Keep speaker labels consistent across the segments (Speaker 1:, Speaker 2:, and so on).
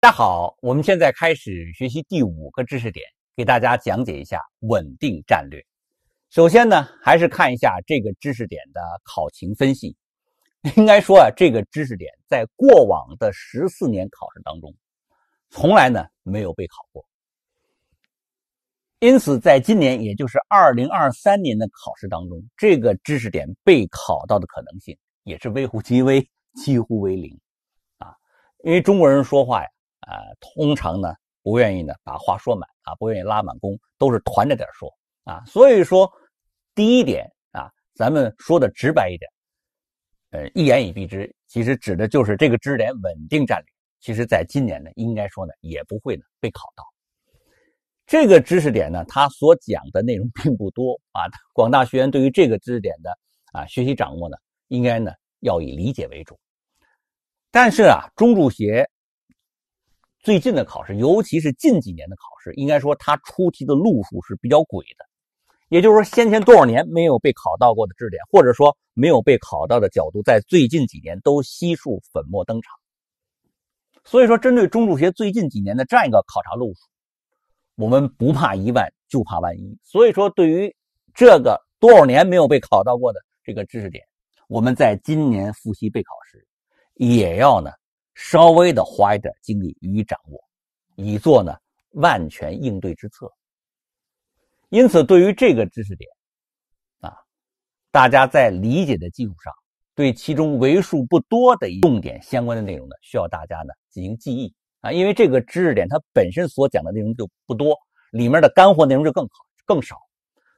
Speaker 1: 大家好，我们现在开始学习第五个知识点，给大家讲解一下稳定战略。首先呢，还是看一下这个知识点的考情分析。应该说啊，这个知识点在过往的十四年考试当中，从来呢没有被考过。因此，在今年，也就是二零二三年的考试当中，这个知识点被考到的可能性也是微乎其微，几乎为零啊。因为中国人说话呀。啊，通常呢不愿意呢把话说满啊，不愿意拉满弓，都是团着点说啊。所以说，第一点啊，咱们说的直白一点，呃，一言以蔽之，其实指的就是这个知识点稳定战略。其实在今年呢，应该说呢也不会呢被考到这个知识点呢。他所讲的内容并不多啊，广大学员对于这个知识点的啊学习掌握呢，应该呢要以理解为主。但是啊，中注协。最近的考试，尤其是近几年的考试，应该说它出题的路数是比较诡的。也就是说，先前多少年没有被考到过的知识点，或者说没有被考到的角度，在最近几年都悉数粉墨登场。所以说，针对中注协最近几年的这样一个考察路数，我们不怕一万，就怕万一。所以说，对于这个多少年没有被考到过的这个知识点，我们在今年复习备考时，也要呢。稍微的花一点精力予以掌握，以做呢万全应对之策。因此，对于这个知识点，啊，大家在理解的基础上，对其中为数不多的重点相关的内容呢，需要大家呢进行记忆啊，因为这个知识点它本身所讲的内容就不多，里面的干货内容就更好更少。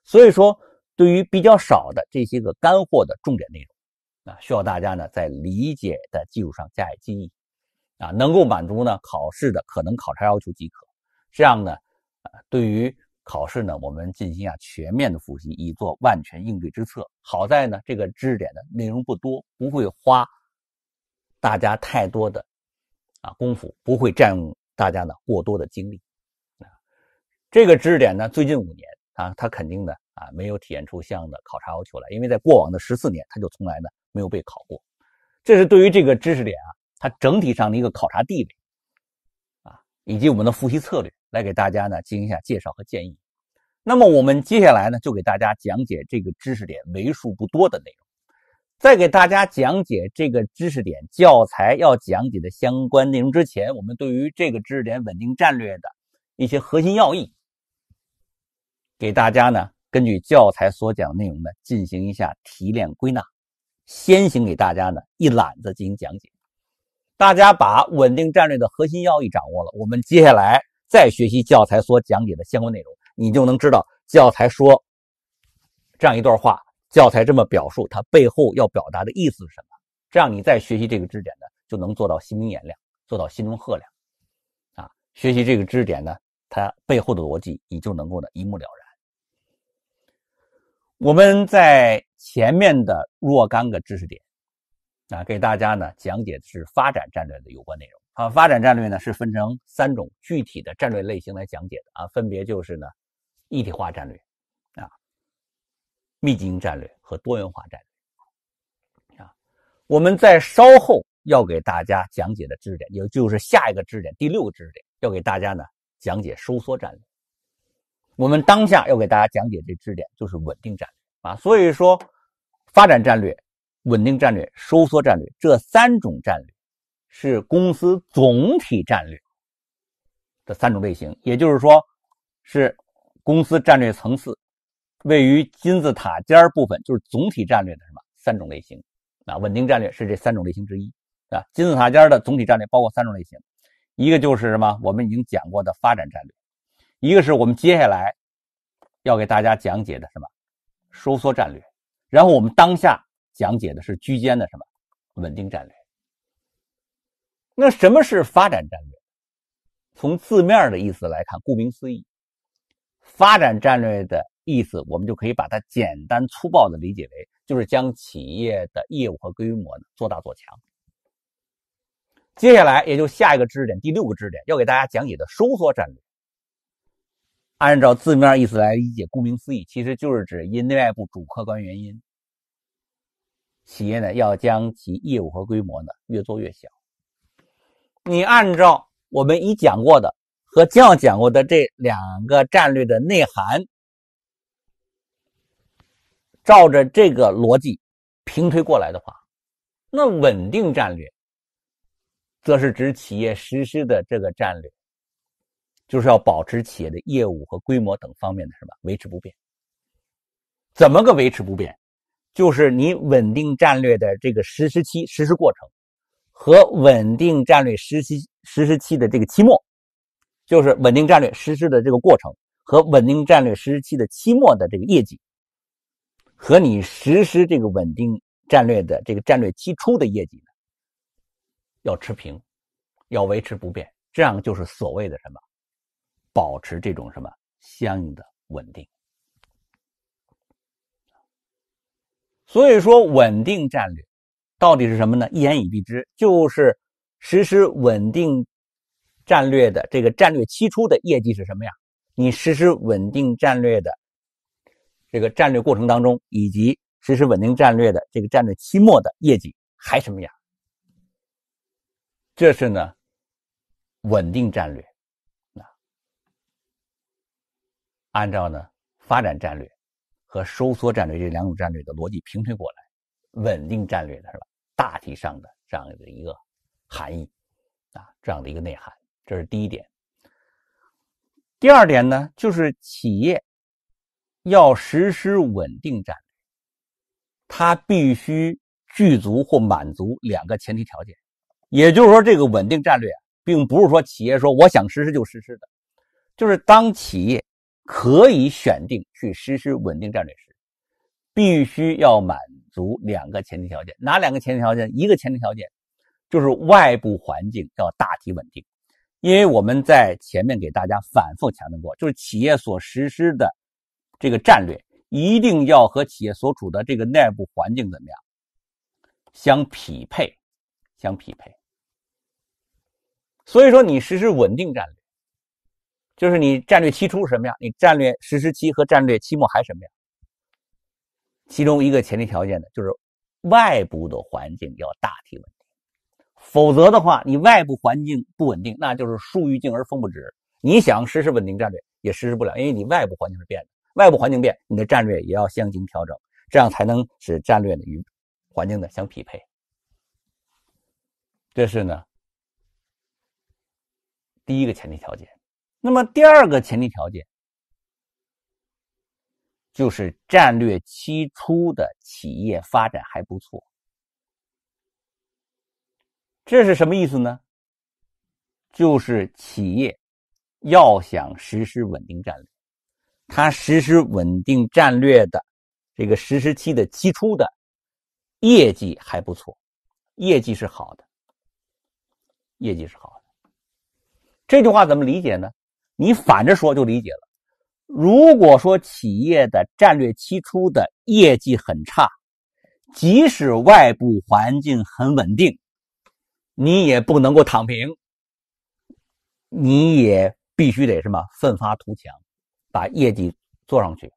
Speaker 1: 所以说，对于比较少的这些个干货的重点内容，啊，需要大家呢在理解的基础上加以记忆。啊，能够满足呢考试的可能考察要求即可。这样呢，啊，对于考试呢，我们进行啊下全面的复习，以做万全应对之策。好在呢，这个知识点的内容不多，不会花大家太多的啊功夫，不会占用大家呢过多的精力。啊，这个知识点呢，最近五年啊，它肯定呢啊没有体现出相应的考察要求来，因为在过往的十四年，它就从来呢没有被考过。这是对于这个知识点啊。它整体上的一个考察地位，啊，以及我们的复习策略，来给大家呢进行一下介绍和建议。那么我们接下来呢，就给大家讲解这个知识点为数不多的内容。在给大家讲解这个知识点教材要讲解的相关内容之前，我们对于这个知识点稳定战略的一些核心要义，给大家呢根据教材所讲内容呢进行一下提炼归纳，先行给大家呢一揽子进行讲解。大家把稳定战略的核心要义掌握了，我们接下来再学习教材所讲解的相关内容，你就能知道教材说这样一段话，教材这么表述，它背后要表达的意思是什么。这样，你再学习这个知识点呢，就能做到心明眼亮，做到心中鹤量。啊，学习这个知识点呢，它背后的逻辑，你就能够呢一目了然。我们在前面的若干个知识点。啊，给大家呢讲解的是发展战略的有关内容。啊，发展战略呢是分成三种具体的战略类型来讲解的啊，分别就是呢一体化战略啊、密集型战略和多元化战略啊。我们在稍后要给大家讲解的知识点，也就是下一个知识点第六个知识点，要给大家呢讲解收缩战略。我们当下要给大家讲解这知识点就是稳定战略啊，所以说发展战略。稳定战略、收缩战略这三种战略是公司总体战略的三种类型，也就是说，是公司战略层次位于金字塔尖部分，就是总体战略的什么三种类型？啊，稳定战略是这三种类型之一啊。金字塔尖的总体战略包括三种类型，一个就是什么？我们已经讲过的发展战略，一个是我们接下来要给大家讲解的什么收缩战略，然后我们当下。讲解的是居间的什么稳定战略？那什么是发展战略？从字面的意思来看，顾名思义，发展战略的意思，我们就可以把它简单粗暴的理解为，就是将企业的业务和规模呢做大做强。接下来也就下一个知识点，第六个知识点要给大家讲解的收缩战略。按照字面意思来理解，顾名思义，其实就是指因内外部主客观原因。企业呢，要将其业务和规模呢越做越小。你按照我们已讲过的和将要讲过的这两个战略的内涵，照着这个逻辑平推过来的话，那稳定战略，则是指企业实施的这个战略，就是要保持企业的业务和规模等方面的什么维持不变？怎么个维持不变？就是你稳定战略的这个实施期实施过程，和稳定战略实施实施期的这个期末，就是稳定战略实施的这个过程和稳定战略实施期的期末的这个业绩，和你实施这个稳定战略的这个战略期初的业绩呢，要持平，要维持不变，这样就是所谓的什么，保持这种什么相应的稳定。所以说，稳定战略到底是什么呢？一言以蔽之，就是实施稳定战略的这个战略期初的业绩是什么呀？你实施稳定战略的这个战略过程当中，以及实施稳定战略的这个战略期末的业绩还什么样？这是呢，稳定战略，按照呢发展战略。和收缩战略这两种战略的逻辑平推过来，稳定战略的是吧？大体上的这样的一个含义啊，这样的一个内涵，这是第一点。第二点呢，就是企业要实施稳定战，略，它必须具足或满足两个前提条件。也就是说，这个稳定战略并不是说企业说我想实施就实施的，就是当企业。可以选定去实施稳定战略时，必须要满足两个前提条件。哪两个前提条件？一个前提条件就是外部环境要大体稳定，因为我们在前面给大家反复强调过，就是企业所实施的这个战略一定要和企业所处的这个内部环境怎么样相匹配，相匹配。所以说，你实施稳定战略。就是你战略期初什么样，你战略实施期和战略期末还什么样。其中一个前提条件呢，就是外部的环境要大体稳定，否则的话，你外部环境不稳定，那就是树欲静而风不止。你想实施稳定战略也实施不了，因为你外部环境是变，的，外部环境变，你的战略也要相应调整，这样才能使战略呢与环境呢相匹配。这是呢第一个前提条件。那么第二个前提条件，就是战略期初的企业发展还不错。这是什么意思呢？就是企业要想实施稳定战略，它实施稳定战略的这个实施期的期初的业绩还不错，业绩是好的，业绩是好的。这句话怎么理解呢？你反着说就理解了。如果说企业的战略期初的业绩很差，即使外部环境很稳定，你也不能够躺平，你也必须得什么奋发图强，把业绩做上去。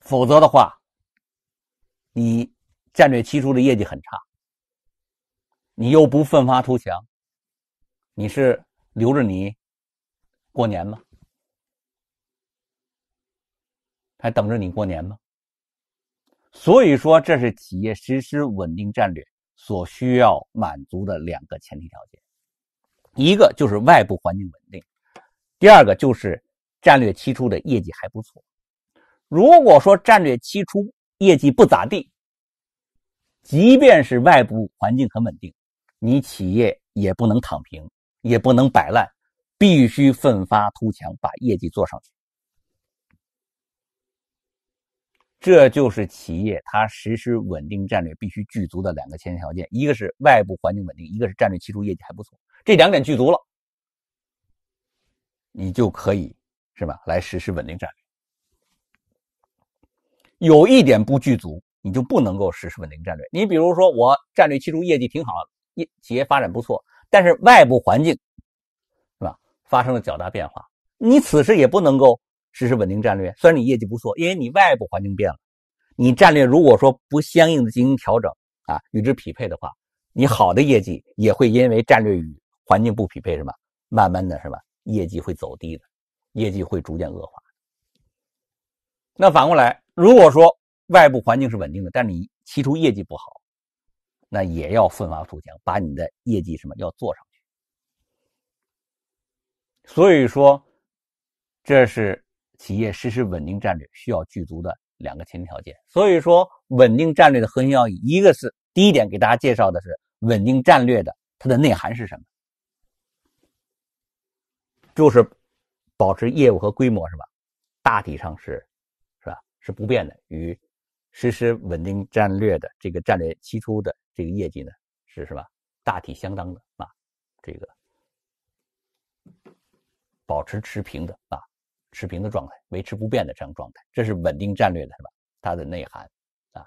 Speaker 1: 否则的话，你战略期初的业绩很差，你又不奋发图强。你是留着你过年吗？还等着你过年吗？所以说，这是企业实施稳定战略所需要满足的两个前提条件，一个就是外部环境稳定，第二个就是战略期初的业绩还不错。如果说战略期初业绩不咋地，即便是外部环境很稳定，你企业也不能躺平。也不能摆烂，必须奋发图强，把业绩做上去。这就是企业它实施稳定战略必须具足的两个前提条件：一个是外部环境稳定，一个是战略期初业绩还不错。这两点具足了，你就可以是吧？来实施稳定战略。有一点不具足，你就不能够实施稳定战略。你比如说，我战略期初业绩挺好，业企业发展不错。但是外部环境，是吧？发生了较大变化，你此时也不能够实施稳定战略。虽然你业绩不错，因为你外部环境变了，你战略如果说不相应的进行调整啊，与之匹配的话，你好的业绩也会因为战略与环境不匹配，什么慢慢的什么业绩会走低的，业绩会逐渐恶化。那反过来，如果说外部环境是稳定的，但你提出业绩不好。那也要奋发图强，把你的业绩什么要做上去。所以说，这是企业实施稳定战略需要具足的两个前提条件。所以说，稳定战略的核心要义，一个是第一点，给大家介绍的是稳定战略的它的内涵是什么，就是保持业务和规模是吧？大体上是是吧？是不变的与。实施稳定战略的这个战略期初的这个业绩呢，是什么？大体相当的啊，这个保持持平的啊，持平的状态，维持不变的这样状态，这是稳定战略的什么？它的内涵啊。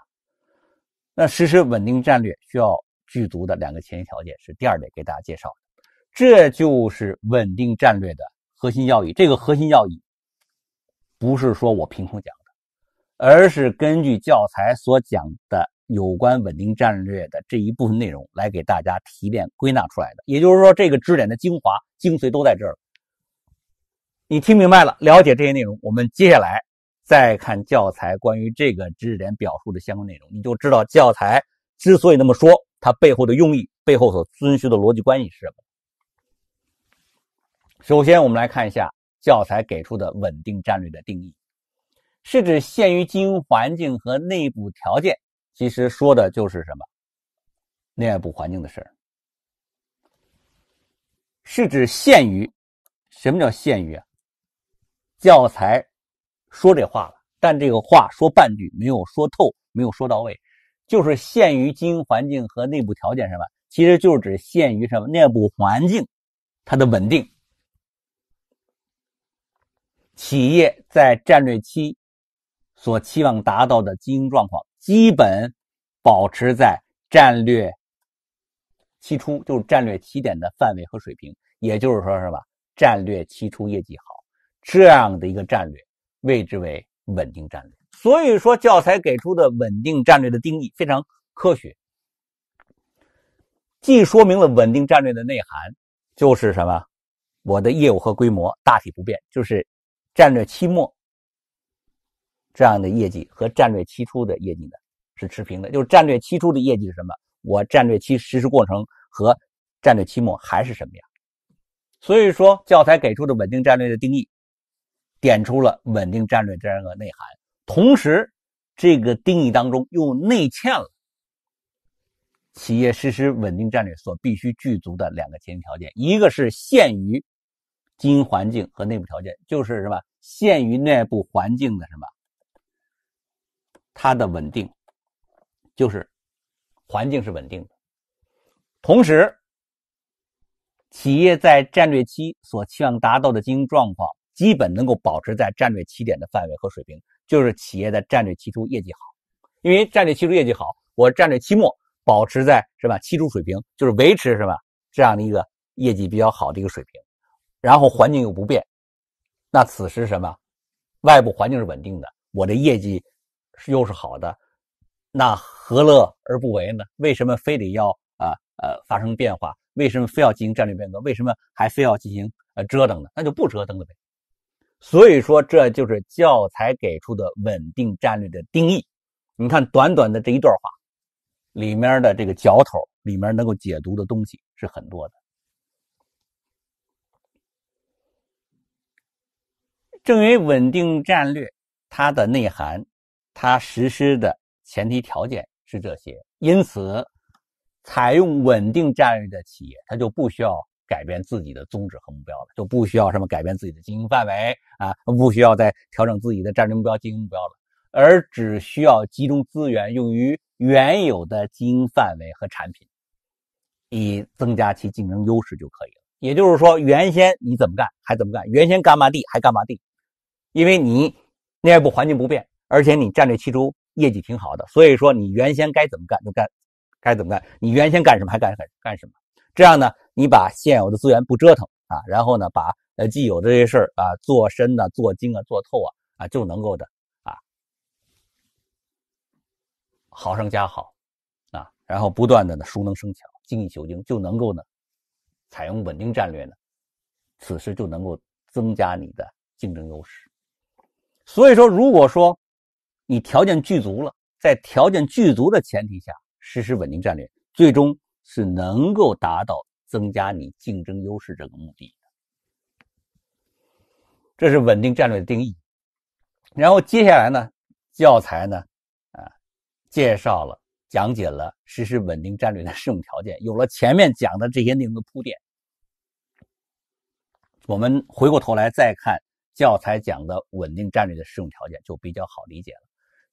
Speaker 1: 那实施稳定战略需要具足的两个前提条件是第二点给大家介绍，这就是稳定战略的核心要义。这个核心要义不是说我凭空讲。而是根据教材所讲的有关稳定战略的这一部分内容来给大家提炼归纳出来的，也就是说，这个知识点的精华、精髓都在这儿了。你听明白了，了解这些内容，我们接下来再看教材关于这个知识点表述的相关内容，你就知道教材之所以那么说，它背后的用意、背后所遵循的逻辑关系是什么。首先，我们来看一下教材给出的稳定战略的定义。是指限于经营环境和内部条件，其实说的就是什么？内部环境的事儿。是指限于，什么叫限于啊？教材说这话了，但这个话说半句，没有说透，没有说到位。就是限于经营环境和内部条件，什么？其实就是指限于什么？内部环境它的稳定。企业在战略期。所期望达到的经营状况基本保持在战略期初，就是战略起点的范围和水平，也就是说，什么？战略期初业绩好，这样的一个战略，谓之为稳定战略。所以说，教材给出的稳定战略的定义非常科学，既说明了稳定战略的内涵，就是什么？我的业务和规模大体不变，就是战略期末。这样的业绩和战略期初的业绩呢是持平的。就是战略期初的业绩是什么？我战略期实施过程和战略期末还是什么样？所以说教材给出的稳定战略的定义，点出了稳定战略这样的内涵。同时，这个定义当中又内嵌了企业实施稳定战略所必须具足的两个前提条件：一个是限于经营环境和内部条件，就是什么限于内部环境的什么。它的稳定，就是环境是稳定的，同时，企业在战略期所期望达到的经营状况，基本能够保持在战略起点的范围和水平，就是企业的战略期初业绩好，因为战略期初业绩好，我战略期末保持在是吧期初水平，就是维持是吧这样的一个业绩比较好的一个水平，然后环境又不变，那此时什么，外部环境是稳定的，我的业绩。又是好的，那何乐而不为呢？为什么非得要啊呃发生变化？为什么非要进行战略变革？为什么还非要进行呃折腾呢？那就不折腾了呗。所以说，这就是教材给出的稳定战略的定义。你看，短短的这一段话，里面的这个嚼头，里面能够解读的东西是很多的。正因为稳定战略它的内涵。它实施的前提条件是这些，因此，采用稳定战略的企业，它就不需要改变自己的宗旨和目标了，就不需要什么改变自己的经营范围啊，不需要再调整自己的战略目标、经营目标了，而只需要集中资源用于原有的经营范围和产品，以增加其竞争优势就可以了。也就是说，原先你怎么干还怎么干，原先干嘛地还干嘛地，因为你内部环境不变。而且你战略期初业绩挺好的，所以说你原先该怎么干就干，该怎么干，你原先干什么还干干什么？这样呢，你把现有的资源不折腾啊，然后呢，把呃既有这些事儿啊做深啊、做精啊、做透啊啊就能够的啊，好上加好，啊，然后不断的呢熟能生巧、精益求精，就能够呢，采用稳定战略呢，此时就能够增加你的竞争优势。所以说，如果说，你条件具足了，在条件具足的前提下实施稳定战略，最终是能够达到增加你竞争优势这个目的。这是稳定战略的定义。然后接下来呢，教材呢，啊，介绍了、讲解了实施稳定战略的适用条件。有了前面讲的这些内容的铺垫，我们回过头来再看教材讲的稳定战略的适用条件，就比较好理解了。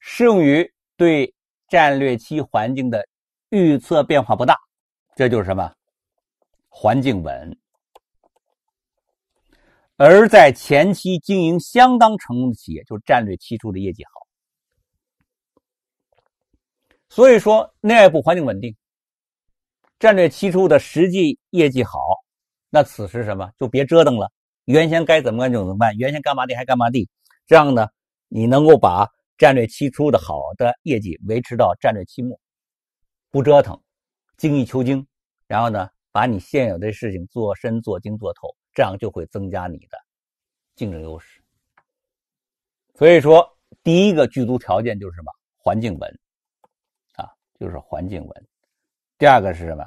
Speaker 1: 适用于对战略期环境的预测变化不大，这就是什么？环境稳。而在前期经营相当成功的企业，就是战略期初的业绩好。所以说，内部环境稳定，战略期初的实际业绩好，那此时什么？就别折腾了，原先该怎么干就怎么办，原先干嘛地还干嘛地。这样呢，你能够把。战略期初的好的业绩维持到战略期末，不折腾，精益求精，然后呢，把你现有的事情做深、做精、做透，这样就会增加你的竞争优势。所以说，第一个剧毒条件就是什么？环境稳啊，就是环境稳。第二个是什么？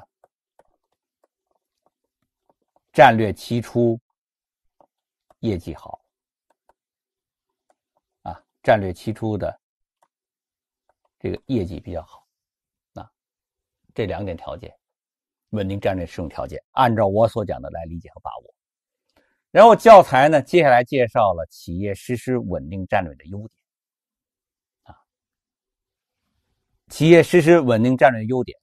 Speaker 1: 战略期初业绩好。战略期初的这个业绩比较好，啊，这两点条件，稳定战略适用条件，按照我所讲的来理解和把握。然后教材呢，接下来介绍了企业实施稳定战略的优点，啊，企业实施稳定战略的优点，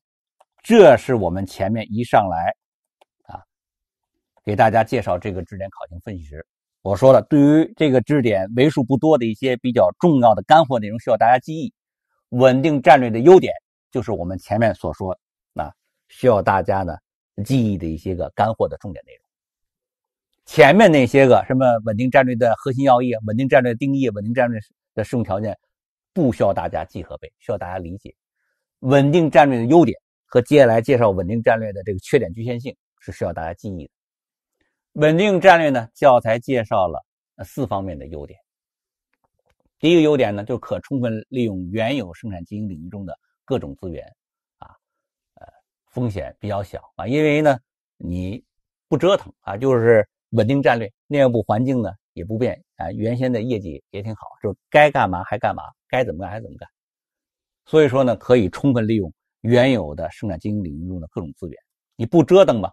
Speaker 1: 这是我们前面一上来啊，给大家介绍这个知识点考情分析时。我说了，对于这个知识点为数不多的一些比较重要的干货内容，需要大家记忆。稳定战略的优点就是我们前面所说，啊，需要大家呢记忆的一些个干货的重点内容。前面那些个什么稳定战略的核心要义、稳定战略定义、稳定战略的适用条件，不需要大家记和背，需要大家理解。稳定战略的优点和接下来介绍稳定战略的这个缺点局限性是需要大家记忆的。稳定战略呢？教材介绍了四方面的优点。第一个优点呢，就可充分利用原有生产经营领域中的各种资源，啊，呃，风险比较小啊，因为呢，你不折腾啊，就是稳定战略，内部环境呢也不变啊，原先的业绩也挺好，就该干嘛还干嘛，该怎么干还怎么干。所以说呢，可以充分利用原有的生产经营领域中的各种资源，你不折腾吧，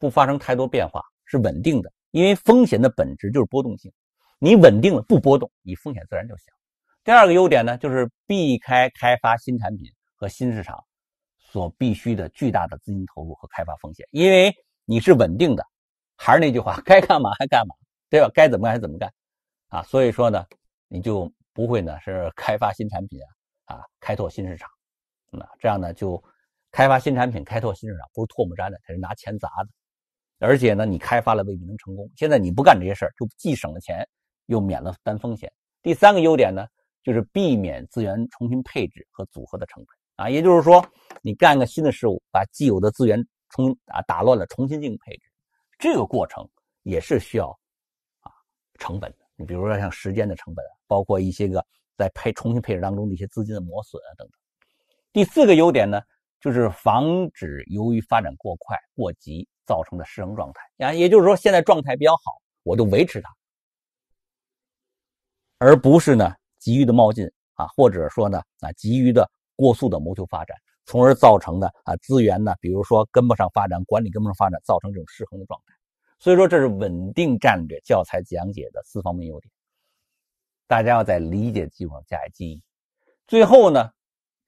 Speaker 1: 不发生太多变化是稳定的，因为风险的本质就是波动性。你稳定了不波动，你风险自然就小。第二个优点呢，就是避开开发新产品和新市场所必须的巨大的资金投入和开发风险，因为你是稳定的。还是那句话，该干嘛还干嘛，对吧？该怎么干还怎么干，啊，所以说呢，你就不会呢是开发新产品啊啊，开拓新市场，那这样呢就开发新产品、开拓新市场不是唾沫粘的，是拿钱砸的。而且呢，你开发了未必能成功。现在你不干这些事儿，就既省了钱，又免了担风险。第三个优点呢，就是避免资源重新配置和组合的成本啊，也就是说，你干个新的事物，把既有的资源重啊打乱了重新进行配置，这个过程也是需要啊成本的。你比如说像时间的成本，包括一些个在配重新配置当中的一些资金的磨损啊等等。第四个优点呢，就是防止由于发展过快过急。造成的失衡状态啊，也就是说，现在状态比较好，我就维持它，而不是呢急于的冒进啊，或者说呢啊急于的过速的谋求发展，从而造成的啊资源呢，比如说跟不上发展，管理跟不上发展，造成这种失衡的状态。所以说，这是稳定战略教材讲解的四方面优点，大家要在理解的基础上加以记忆。最后呢。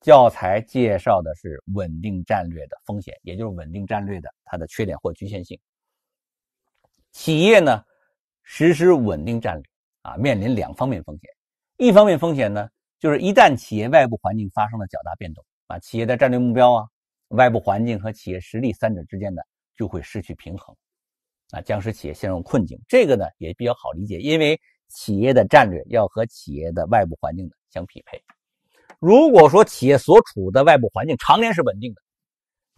Speaker 1: 教材介绍的是稳定战略的风险，也就是稳定战略的它的缺点或局限性。企业呢实施稳定战略啊，面临两方面风险。一方面风险呢，就是一旦企业外部环境发生了较大变动啊，企业的战略目标啊、外部环境和企业实力三者之间呢就会失去平衡，啊，将使企业陷入困境。这个呢也比较好理解，因为企业的战略要和企业的外部环境相匹配。如果说企业所处的外部环境常年是稳定的，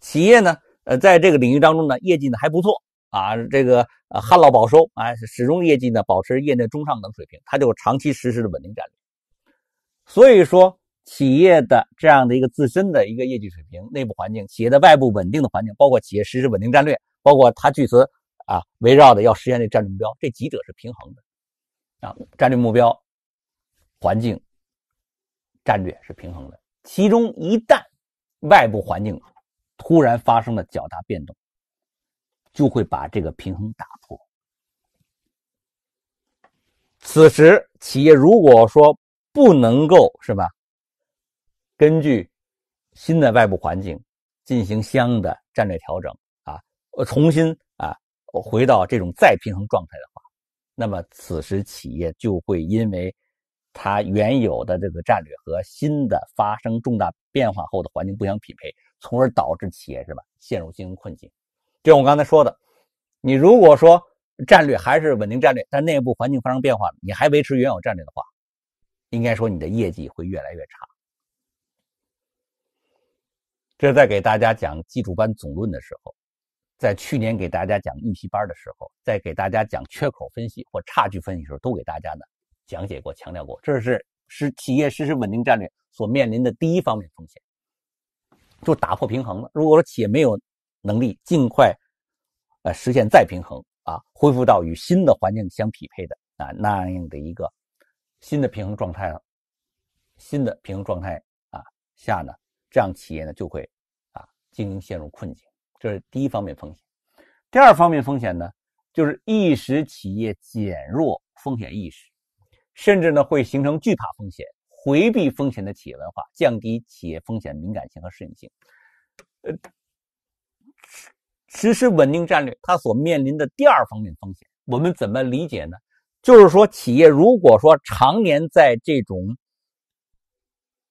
Speaker 1: 企业呢，呃，在这个领域当中呢，业绩呢还不错啊，这个旱涝保收啊，始终业绩呢保持业内中上等水平，它就长期实施的稳定战略。所以说，企业的这样的一个自身的一个业绩水平、内部环境、企业的外部稳定的环境，包括企业实施稳定战略，包括它据此啊围绕的要实现这战略目标，这几者是平衡的啊，战略目标、环境。战略是平衡的，其中一旦外部环境突然发生了较大变动，就会把这个平衡打破。此时，企业如果说不能够是吧，根据新的外部环境进行相应的战略调整啊，重新啊回到这种再平衡状态的话，那么此时企业就会因为。它原有的这个战略和新的发生重大变化后的环境不相匹配，从而导致企业什么陷入经营困境。就我刚才说的，你如果说战略还是稳定战略，但内部环境发生变化了，你还维持原有战略的话，应该说你的业绩会越来越差。这是在给大家讲基础班总论的时候，在去年给大家讲预习班的时候，在给大家讲缺口分析或差距分析时候，都给大家呢。讲解过，强调过，这是使企业实施稳定战略所面临的第一方面风险，就打破平衡了。如果说企业没有能力尽快呃实现再平衡啊，恢复到与新的环境相匹配的啊那样的一个新的平衡状态了，新的平衡状态啊下呢，这样企业呢就会啊经营陷入困境。这是第一方面风险。第二方面风险呢，就是易使企业减弱风险意识。甚至呢，会形成惧怕风险、回避风险的企业文化，降低企业风险敏感性和适应性。呃，实施稳定战略，它所面临的第二方面风险，我们怎么理解呢？就是说，企业如果说常年在这种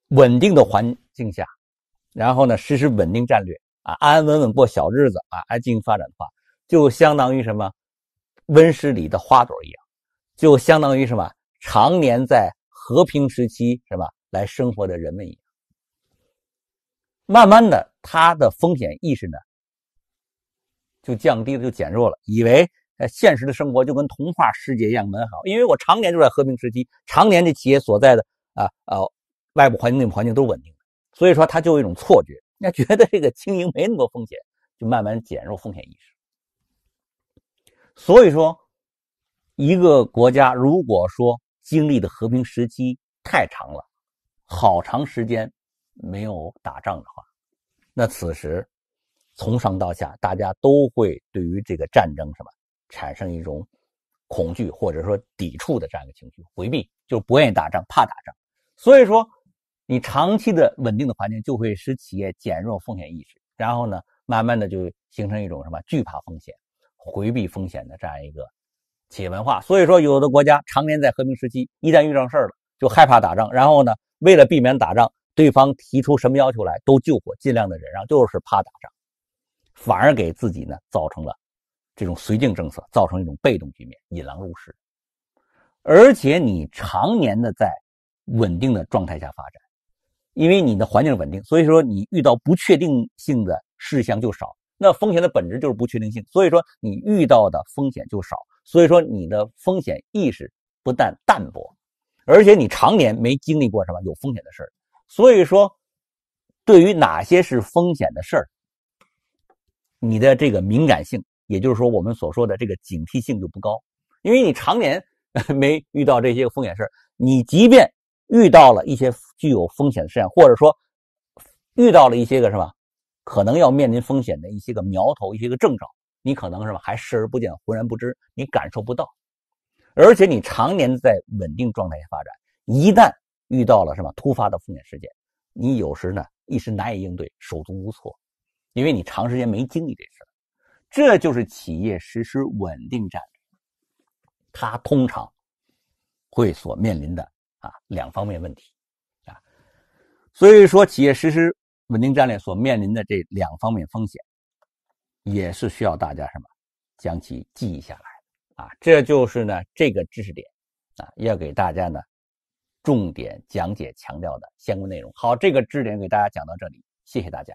Speaker 1: 稳定的环境下，然后呢，实施稳定战略啊，安安稳稳过小日子啊，来进行发展的话，就相当于什么温室里的花朵一样，就相当于什么？常年在和平时期，是吧？来生活的人们，慢慢的，他的风险意识呢，就降低了，就减弱了，以为呃现实的生活就跟童话世界一样美好。因为我常年就在和平时期，常年的企业所在的啊啊外部环境内部环境都是稳定的，所以说他就有一种错觉，那觉得这个经营没那么多风险，就慢慢减弱风险意识。所以说，一个国家如果说，经历的和平时期太长了，好长时间没有打仗的话，那此时从上到下，大家都会对于这个战争什么产生一种恐惧或者说抵触的这样一个情绪，回避就不愿意打仗，怕打仗。所以说，你长期的稳定的环境就会使企业减弱风险意识，然后呢，慢慢的就形成一种什么惧怕风险、回避风险的这样一个。企业文化，所以说有的国家常年在和平时期，一旦遇上事儿了，就害怕打仗。然后呢，为了避免打仗，对方提出什么要求来，都救火，尽量的忍让，就是怕打仗，反而给自己呢造成了这种绥靖政策，造成一种被动局面，引狼入室。而且你常年的在稳定的状态下发展，因为你的环境稳定，所以说你遇到不确定性的事项就少。那风险的本质就是不确定性，所以说你遇到的风险就少。所以说，你的风险意识不但淡薄，而且你常年没经历过什么有风险的事儿。所以说，对于哪些是风险的事儿，你的这个敏感性，也就是说我们所说的这个警惕性就不高。因为你常年 没遇到这些个风险事儿，你即便遇到了一些具有风险的事件，或者说遇到了一些个什么可能要面临风险的一些个苗头、一些个征兆。你可能是吧，还视而不见，浑然不知，你感受不到，而且你常年在稳定状态下发展，一旦遇到了什么突发的负面事件，你有时呢一时难以应对，手足无措，因为你长时间没经历这事儿。这就是企业实施稳定战略，它通常会所面临的啊两方面问题啊。所以说，企业实施稳定战略所面临的这两方面风险。也是需要大家什么，将其记下来啊，这就是呢这个知识点啊，要给大家呢重点讲解强调的相关内容。好，这个知识点给大家讲到这里，谢谢大家。